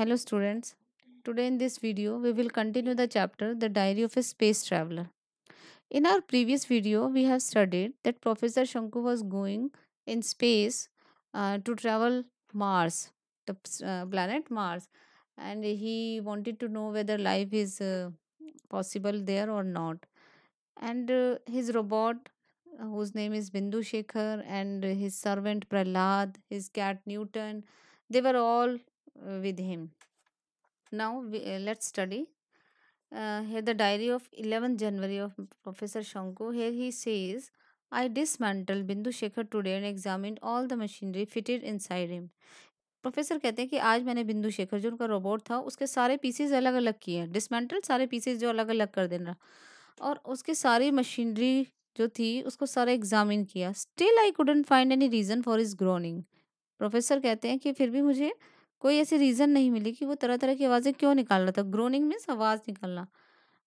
Hello students. Today in this video, we will continue the chapter The Diary of a Space Traveler. In our previous video, we have studied that Professor Shanku was going in space uh, to travel Mars, the uh, planet Mars. And he wanted to know whether life is uh, possible there or not. And uh, his robot, uh, whose name is Bindu Shekhar, and his servant Prahlad, his cat Newton, they were all with him. Now we, uh, let's study uh, here the diary of 11th January of Professor shanku Here he says, I dismantled Bindu Shekhar today and examined all the machinery fitted inside him. Professor कहते हैं कि आज मैंने बिंदु शेखर जो उनका robot था उसके सारे पीसेज अलग अलग किए हैं डिसमेंटल सारे पीसेज जो अलग अलग कर देना और उसके सारी मशीनरी जो थी उसको सारा एग्जामिन किया still I couldn't find any reason for his groaning professor कहते हैं कि फिर भी मुझे कोई ऐसी रीज़न नहीं मिली कि वो तरह तरह की आवाज़ें क्यों निकाल रहा था ग्रोनिंग मीन्स आवाज़ निकालना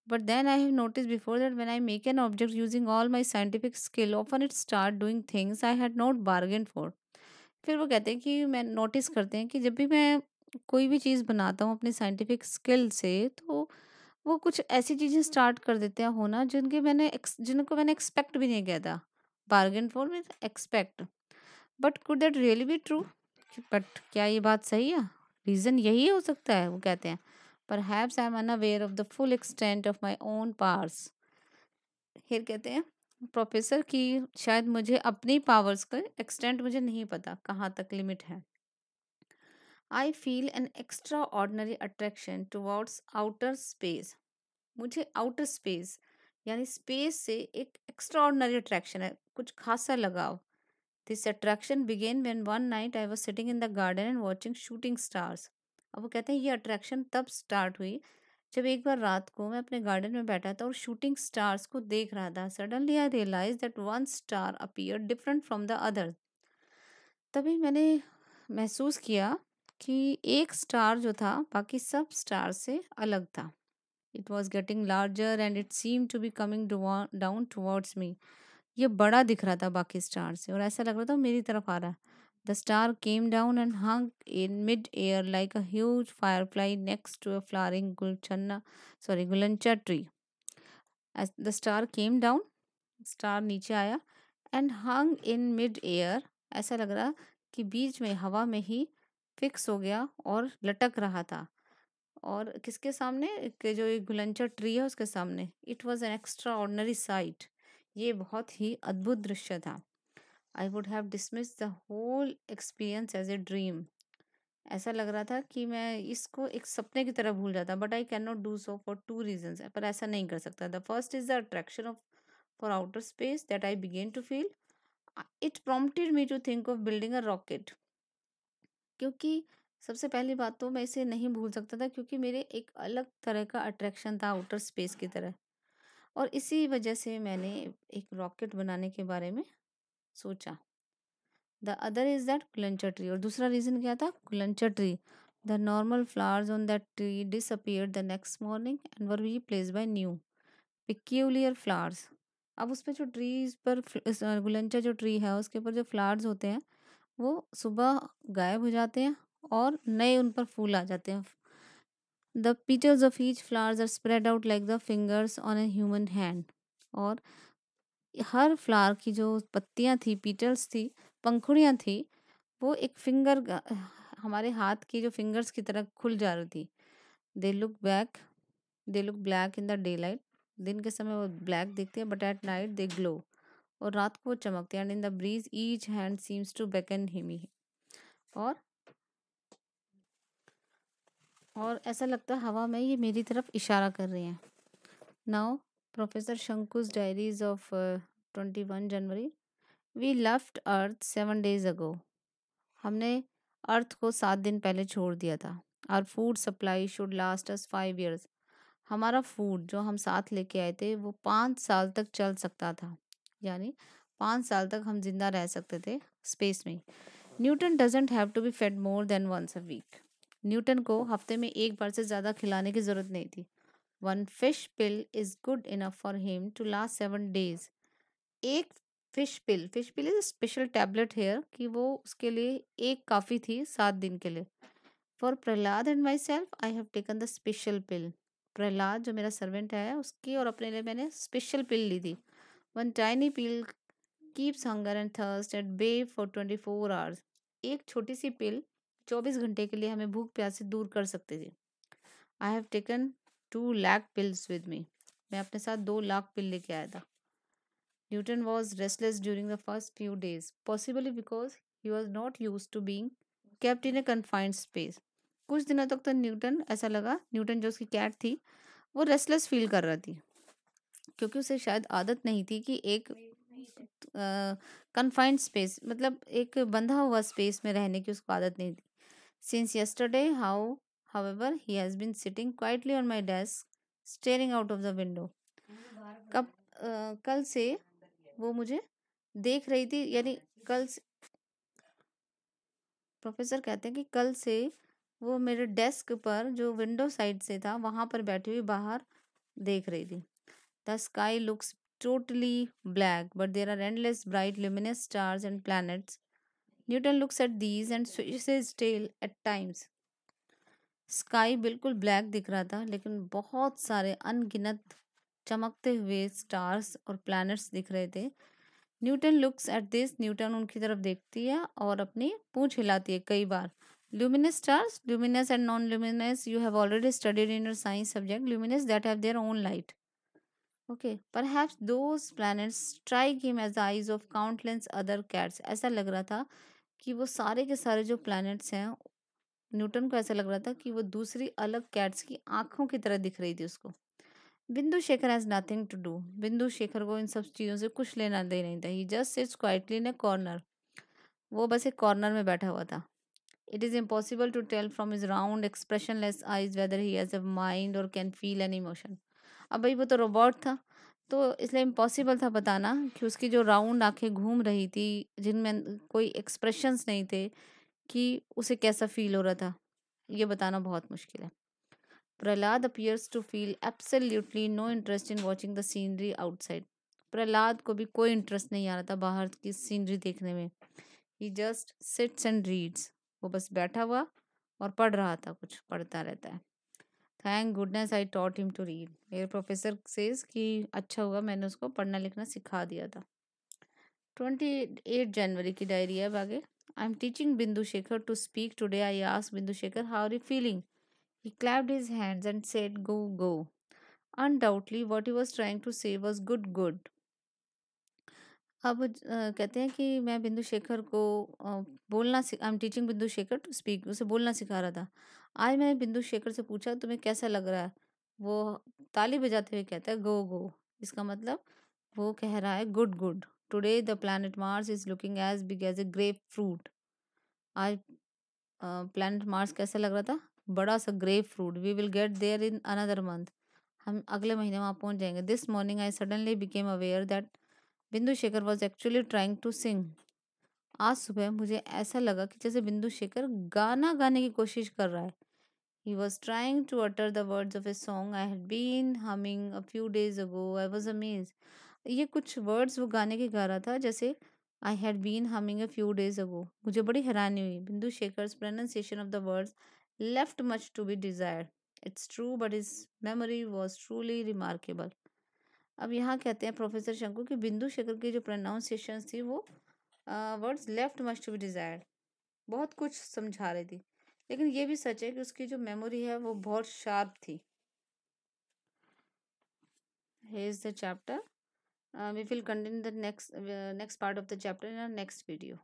but then I have notice before that when I make an object using all my scientific skill of it start doing things I had not bargain for फिर वो कहते हैं कि मैं नोटिस करते हैं कि जब भी मैं कोई भी चीज़ बनाता हूँ अपनी साइंटिफिक स्किल से तो वो कुछ ऐसी चीज़ें स्टार्ट कर देते हैं होना जिनके मैंने जिनको मैंने एक्सपेक्ट भी नहीं किया था bargain for mean expect but could that really be true but क्या ये बात सही है रीज़न यही हो सकता है वो कहते हैं perhaps I am aware of the full extent of my own powers फिर कहते हैं प्रोफेसर की शायद मुझे अपनी पावर्स का एक्सटेंट मुझे नहीं पता कहाँ तक लिमिट है I feel an extraordinary attraction towards outer space मुझे आउटर स्पेस यानी स्पेस से एक एक्स्ट्रा ऑर्डनरी अट्रैक्शन है कुछ खासा लगाव this attraction began when one night I was sitting in the garden and watching shooting stars अब वो कहते हैं ये अट्रैक्शन तब स्टार्ट हुई जब एक बार रात को मैं अपने गार्डन में बैठा था और शूटिंग स्टार्स को देख रहा था suddenly I realise that one star appear different from the other तभी मैंने महसूस किया कि एक स्टार जो था बाकी सब स्टार से अलग था it was getting larger and it seem to be coming down towards me ये बड़ा दिख रहा था बाकी स्टार से और ऐसा लग रहा था मेरी तरफ आ रहा है the star came down and hung in mid air like a huge fly next to a flaring gulchanna sorry gulancha tree the star came down star नीचे आया and hung in mid air ऐसा लग रहा कि बीच में हवा में ही फिक्स हो गया और लटक रहा था और किसके सामने के जो एक गुलंचा ट्री है उसके सामने it was an extraordinary sight ये बहुत ही अद्भुत दृश्य था I would have dismiss the whole experience as a dream ऐसा लग रहा था कि मैं इसको एक सपने की तरह भूल जाता but I can not do so for two reason पर ऐसा नहीं कर सकता the first is the attraction of for outer space that I began to feel it prompted me to think of building a rocket क्योंकि सबसे पहली बात तो मैं इसे नहीं भूल सकता था क्योंकि मेरे एक अलग तरह का अट्रैक्शन था आउटर स्पेस की तरह और इसी वजह से मैंने एक रॉकेट बनाने के बारे में सोचा the other is that gulancha tree और दूसरा रीज़न क्या था gulancha tree the normal flowers on that tree disappear the next morning and were replaced by new peculiar flowers अब उस पर जो ट्रीज पर गुलंचा जो ट्री है उसके ऊपर जो फ्लावर्स होते हैं वो सुबह गायब हो जाते हैं और नए उन पर फूल आ जाते हैं the petals of each flowers are spread out like the fingers on a human hand और हर फ्लावर की जो पत्तियाँ थी पीटल्स थी पंखुड़ियाँ थी वो एक फिंगर हमारे हाथ की जो फिंगर्स की तरह खुल जा रही थी they look back they look black in the day light दिन के समय वो ब्लैक दिखती है but at night they glow और रात को वो चमकती है and in the breeze each hand seems to and him और और ऐसा लगता है हवा में ये मेरी तरफ इशारा कर रहे हैं now professor Shonku's diaries of twenty one January we left earth seven days ago हमने अर्थ को सात दिन पहले छोड़ दिया था our food supply should last us five years हमारा फूड जो हम साथ लेके आए थे वो पाँच साल तक चल सकता था यानी पाँच साल तक हम जिंदा रह सकते थे स्पेस में Newton doesn't have to be fed more than once a week Newton को हफ्ते में एक बार से ज़्यादा खिलाने की ज़रूरत नहीं थी one fish pill is good enough for him to last seven days एक fish pill fish pill is special tablet here कि वो उसके लिए एक काफ़ी थी सात दिन के लिए for Prahlad and myself I have taken the special pill Prahlad जो मेरा सर्वेंट है उसकी और अपने लिए मैंने स्पेशल पिल ली थी one tiny pill keeps hunger and thirst at bay for twenty four hours एक छोटी सी पिल चौबीस घंटे के लिए हमें भूख प्यास से दूर कर सकते थे I have taken two lakh pills with me मैं अपने साथ दो लाख पिल लेके आया था Newton was restless during the first few days possibly because he was not used to being kept in a confined space कुछ दिनों तक तो न्यूटन ऐसा लगा न्यूटन जो उसकी कैट थी वो रेस्टलेस फील कर रहा थी क्योंकि उसे शायद आदत नहीं थी कि एक कन्फाइंड स्पेस मतलब एक बंधा हुआ स्पेस में रहने की उसको आदत नहीं थी Since yesterday, how, however, he has been sitting quietly on my desk, staring out of the window. कब कल से वो मुझे देख रही थी यानी कल से प्रोफेसर कहते हैं कि कल से वो मेरे डेस्क पर जो विंडो साइड से था वहाँ पर बैठी हुई बाहर देख रही थी the sky looks totally black but there are endless bright luminous stars and planets Newton looks at these and switches tail at times sky बिल्कुल ब्लैक दिख रहा था लेकिन बहुत सारे अनगिनत चमकते हुए स्टार्स और प्लैनेट्स दिख रहे थे Newton looks at this Newton उनकी तरफ देखती है और अपनी पूँछ हिलाती है कई बार luminous stars luminous and non luminous you have already studied in your science subject luminous that have their own light okay perhaps those planets strike him as the eyes of countless other cats aisa lag raha tha कि वो सारे के सारे जो planets हैं Newton को ऐसा लग रहा था कि वो दूसरी अलग कैट्स की आंखों की तरह दिख रही थी उसको Bindu Shekhar has nothing to do Bindu Shekhar को इन सब चीज़ों से कुछ लेना दे नहीं था he just sits quietly in a corner वो बस एक कॉर्नर में बैठा हुआ था it is impossible to tell from his round expressionless eyes whether he has a mind or can feel an emotion अब भाई वो तो रोबोट था तो इसलिए इम्पॉसिबल था बताना कि उसकी जो राउंड आंखें घूम रही थी जिनमें कोई एक्सप्रेशंस नहीं थे कि उसे कैसा फील हो रहा था ये बताना बहुत मुश्किल है Prahlad appears to feel absolutely no interest in watching the scenery outside Prahlad को भी कोई इंटरेस्ट नहीं आ रहा था बाहर की सीनरी देखने में he just sits and reads वो बस बैठा हुआ और पढ़ रहा था कुछ पढ़ता रहता है thank goodness I taught him to read मेरे प्रोफेसर सेज कि अच्छा हुआ मैंने उसको पढ़ना लिखना सिखा दिया था ट्वेंटी एट जनवरी की डायरी है अब आगे आई am teaching Bindu Shekhar to speak today I आस Bindu Shekhar how are you feeling he clapped his hands and said go go undoubtedly what he was trying to say was good good अब कहते हैं कि मैं बिंदु शेखर को बोलना आई am teaching Bindu Shekhar to speak उसे बोलना सिखा रहा था आज मैंने बिंदु शेखर से पूछा तुम्हें कैसा लग रहा है वो ताली बजाते हुए कहता है गो गो इसका मतलब वो कह रहा है good good today the planet Mars is looking as big as a grapefruit आज प्लैनेट मार्स कैसा लग रहा था बड़ा सा grapefruit we will get there in another month हम अगले महीने वहाँ पहुँच जाएंगे this morning I suddenly became aware that Bindu Shekhar was actually trying to sing आज सुबह मुझे ऐसा लगा कि जैसे बिंदु शेखर गाना गाने की कोशिश कर रहा है he was trying to utter the words of a song I had been humming a few days ago I was amaze ये कुछ वर्ड्स वो गाने के गा रहा था जैसे I had been humming a few days ago मुझे बड़ी हैरानी हुई Bindu Shekhar pronunciation of the words left much to be desired it's true but is memory was truly remarkable अब यहाँ कहते हैं प्रोफेसर शंकु कि बिंदु शेखर की जो प्रोनाउंसिएशन थी वो words left must to be desire बहुत कुछ समझा रही थी लेकिन ये भी सच है कि उसकी जो मेमोरी है वो बहुत शार्प थी is the chapter we will continue the next next part of the chapter in next video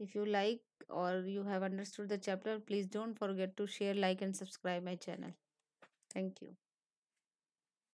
if you like और you have understood the chapter please don't forget to share like and subscribe my channel thank you